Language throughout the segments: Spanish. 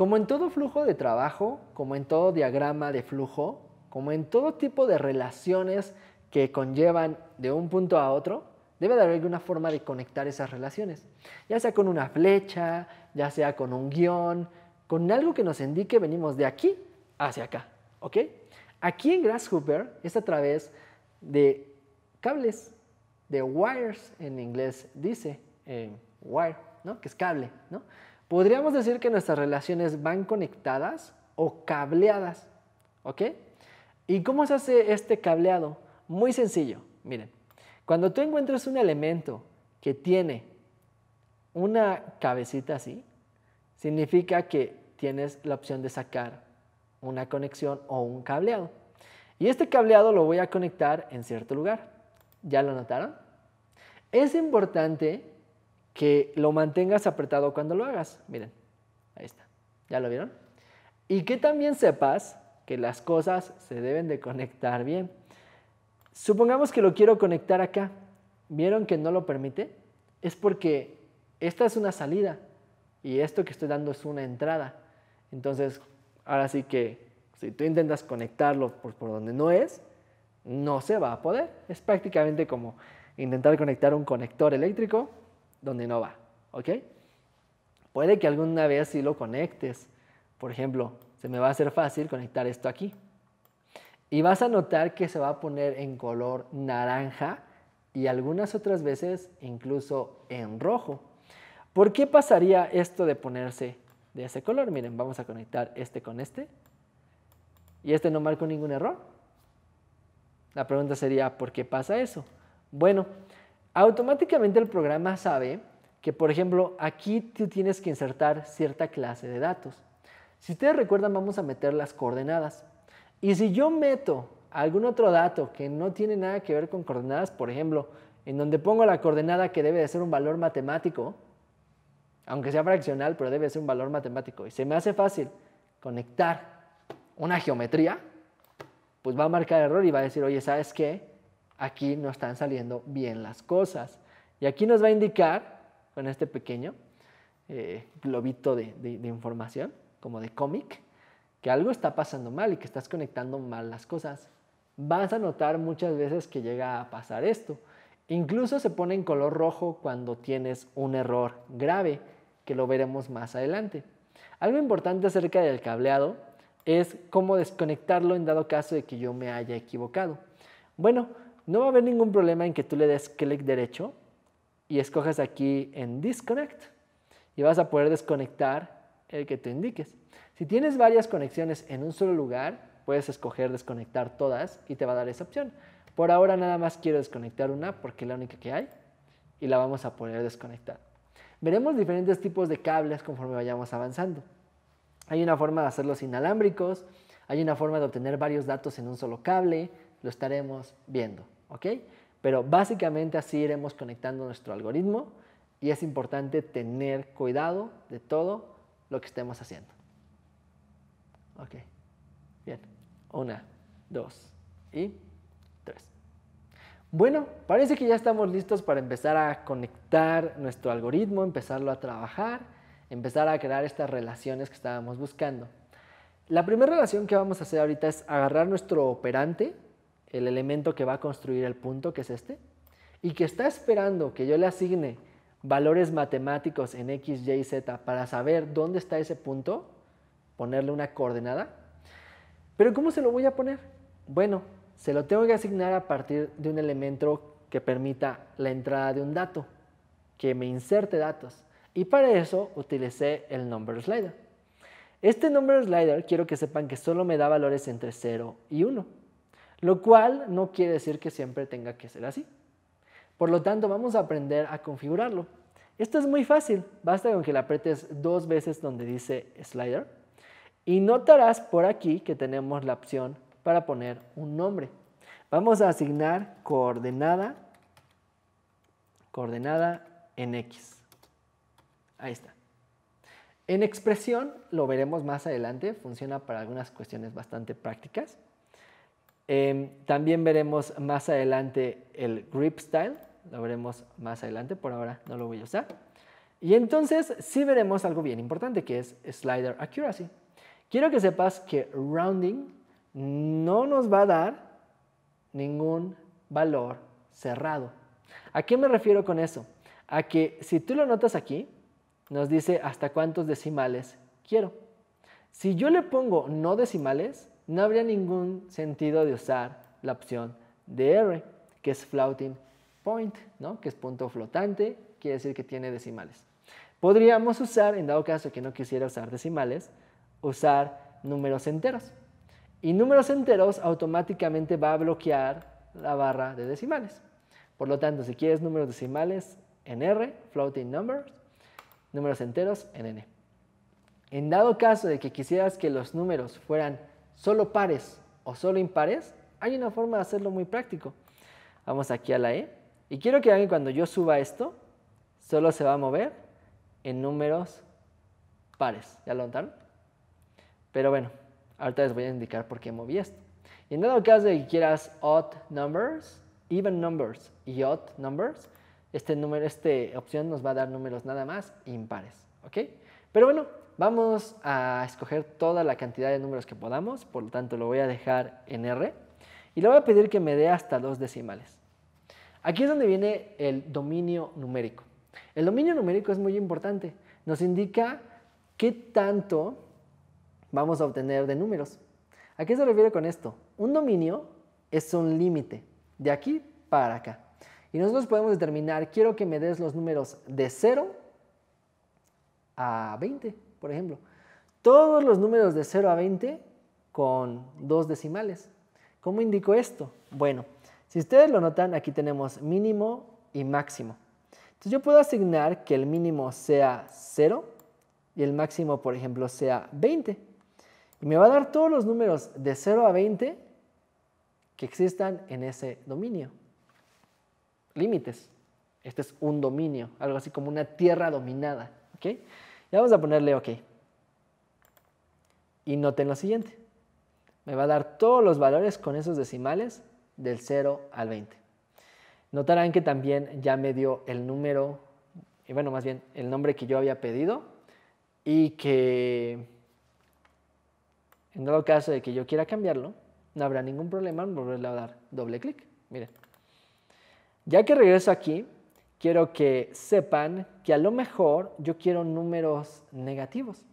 Como en todo flujo de trabajo, como en todo diagrama de flujo, como en todo tipo de relaciones que conllevan de un punto a otro, debe haber alguna forma de conectar esas relaciones, ya sea con una flecha, ya sea con un guión, con algo que nos indique venimos de aquí hacia acá, ¿ok? Aquí en Grasshopper es a través de cables, de wires en inglés dice eh, wire, ¿no? Que es cable, ¿no? Podríamos decir que nuestras relaciones van conectadas o cableadas, ¿ok? ¿Y cómo se hace este cableado? Muy sencillo, miren, cuando tú encuentras un elemento que tiene una cabecita así, significa que tienes la opción de sacar una conexión o un cableado. Y este cableado lo voy a conectar en cierto lugar. ¿Ya lo notaron? Es importante que lo mantengas apretado cuando lo hagas. Miren, ahí está. ¿Ya lo vieron? Y que también sepas que las cosas se deben de conectar bien. Supongamos que lo quiero conectar acá. ¿Vieron que no lo permite? Es porque esta es una salida y esto que estoy dando es una entrada. Entonces, ahora sí que si tú intentas conectarlo por, por donde no es, no se va a poder. Es prácticamente como intentar conectar un conector eléctrico donde no va, ¿ok? Puede que alguna vez si lo conectes. Por ejemplo, se me va a hacer fácil conectar esto aquí. Y vas a notar que se va a poner en color naranja y algunas otras veces incluso en rojo. ¿Por qué pasaría esto de ponerse de ese color? Miren, vamos a conectar este con este. Y este no marcó ningún error. La pregunta sería, ¿por qué pasa eso? Bueno, automáticamente el programa sabe que, por ejemplo, aquí tú tienes que insertar cierta clase de datos. Si ustedes recuerdan, vamos a meter las coordenadas. Y si yo meto algún otro dato que no tiene nada que ver con coordenadas, por ejemplo, en donde pongo la coordenada que debe de ser un valor matemático, aunque sea fraccional, pero debe de ser un valor matemático, y se me hace fácil conectar una geometría, pues va a marcar error y va a decir, oye, ¿sabes qué? aquí no están saliendo bien las cosas. Y aquí nos va a indicar, con este pequeño eh, globito de, de información, como de cómic, que algo está pasando mal y que estás conectando mal las cosas. Vas a notar muchas veces que llega a pasar esto. Incluso se pone en color rojo cuando tienes un error grave, que lo veremos más adelante. Algo importante acerca del cableado es cómo desconectarlo en dado caso de que yo me haya equivocado. Bueno, no va a haber ningún problema en que tú le des clic derecho y escojas aquí en Disconnect y vas a poder desconectar el que te indiques. Si tienes varias conexiones en un solo lugar, puedes escoger desconectar todas y te va a dar esa opción. Por ahora nada más quiero desconectar una porque es la única que hay y la vamos a poder desconectar. Veremos diferentes tipos de cables conforme vayamos avanzando. Hay una forma de hacerlos inalámbricos, hay una forma de obtener varios datos en un solo cable, lo estaremos viendo. ¿ok? Pero básicamente así iremos conectando nuestro algoritmo y es importante tener cuidado de todo lo que estemos haciendo. Ok, bien. Una, dos y tres. Bueno, parece que ya estamos listos para empezar a conectar nuestro algoritmo, empezarlo a trabajar, empezar a crear estas relaciones que estábamos buscando. La primera relación que vamos a hacer ahorita es agarrar nuestro operante, el elemento que va a construir el punto, que es este, y que está esperando que yo le asigne valores matemáticos en x, y, z para saber dónde está ese punto, ponerle una coordenada. Pero ¿cómo se lo voy a poner? Bueno, se lo tengo que asignar a partir de un elemento que permita la entrada de un dato, que me inserte datos. Y para eso utilicé el number slider. Este number slider quiero que sepan que solo me da valores entre 0 y 1. Lo cual no quiere decir que siempre tenga que ser así. Por lo tanto, vamos a aprender a configurarlo. Esto es muy fácil, basta con que le apretes dos veces donde dice slider y notarás por aquí que tenemos la opción para poner un nombre. Vamos a asignar coordenada, coordenada en X. Ahí está. En expresión, lo veremos más adelante, funciona para algunas cuestiones bastante prácticas. Em, también veremos más adelante el grip style, lo veremos más adelante, por ahora no lo voy a usar. Y entonces sí veremos algo bien importante que es slider accuracy. Quiero que sepas que rounding no nos va a dar ningún valor cerrado. ¿A qué me refiero con eso? A que si tú lo notas aquí, nos dice hasta cuántos decimales quiero. Si yo le pongo no decimales, no habría ningún sentido de usar la opción de R, que es floating point, ¿no? que es punto flotante, quiere decir que tiene decimales. Podríamos usar, en dado caso que no quisiera usar decimales, usar números enteros. Y números enteros automáticamente va a bloquear la barra de decimales. Por lo tanto, si quieres números decimales en R, floating numbers, números enteros en N. En dado caso de que quisieras que los números fueran solo pares o solo impares, hay una forma de hacerlo muy práctico. Vamos aquí a la E. Y quiero que vean que cuando yo suba esto, solo se va a mover en números pares. ¿Ya lo notaron? Pero bueno, ahorita les voy a indicar por qué moví esto. Y en dado caso de que quieras odd numbers, even numbers y odd numbers, este número, esta opción nos va a dar números nada más impares. ¿Ok? Pero bueno, vamos a escoger toda la cantidad de números que podamos, por lo tanto lo voy a dejar en R y le voy a pedir que me dé hasta dos decimales. Aquí es donde viene el dominio numérico. El dominio numérico es muy importante, nos indica qué tanto vamos a obtener de números. ¿A qué se refiere con esto? Un dominio es un límite, de aquí para acá. Y nosotros podemos determinar, quiero que me des los números de cero, a 20, por ejemplo. Todos los números de 0 a 20 con dos decimales. ¿Cómo indico esto? Bueno, si ustedes lo notan, aquí tenemos mínimo y máximo. Entonces yo puedo asignar que el mínimo sea 0 y el máximo, por ejemplo, sea 20. Y me va a dar todos los números de 0 a 20 que existan en ese dominio. Límites. Este es un dominio, algo así como una tierra dominada. ¿ok? Ya vamos a ponerle OK. Y noten lo siguiente. Me va a dar todos los valores con esos decimales del 0 al 20. Notarán que también ya me dio el número, y eh, bueno, más bien el nombre que yo había pedido y que en todo caso de que yo quiera cambiarlo, no habrá ningún problema en volverle a dar doble clic. Miren. Ya que regreso aquí, quiero que sepan que a lo mejor yo quiero números negativos.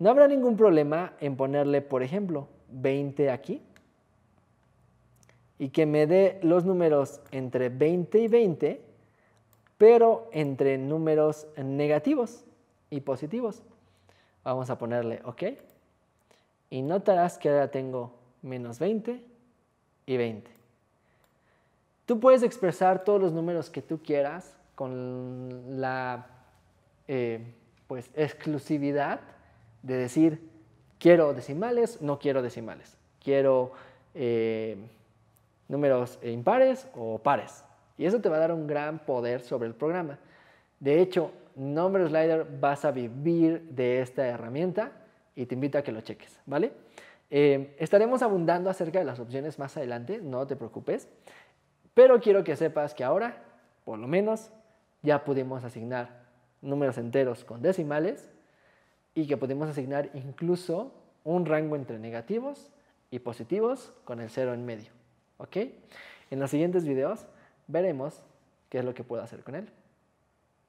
No habrá ningún problema en ponerle, por ejemplo, 20 aquí y que me dé los números entre 20 y 20, pero entre números negativos y positivos. Vamos a ponerle OK. Y notarás que ahora tengo menos 20 y 20. Tú puedes expresar todos los números que tú quieras con la eh, pues, exclusividad de decir, quiero decimales, no quiero decimales, quiero eh, números impares o pares. Y eso te va a dar un gran poder sobre el programa. De hecho, nombre Slider vas a vivir de esta herramienta y te invito a que lo cheques, ¿vale? Eh, estaremos abundando acerca de las opciones más adelante, no te preocupes. Pero quiero que sepas que ahora, por lo menos, ya pudimos asignar números enteros con decimales y que podemos asignar incluso un rango entre negativos y positivos con el cero en medio. ¿Ok? En los siguientes videos veremos qué es lo que puedo hacer con él.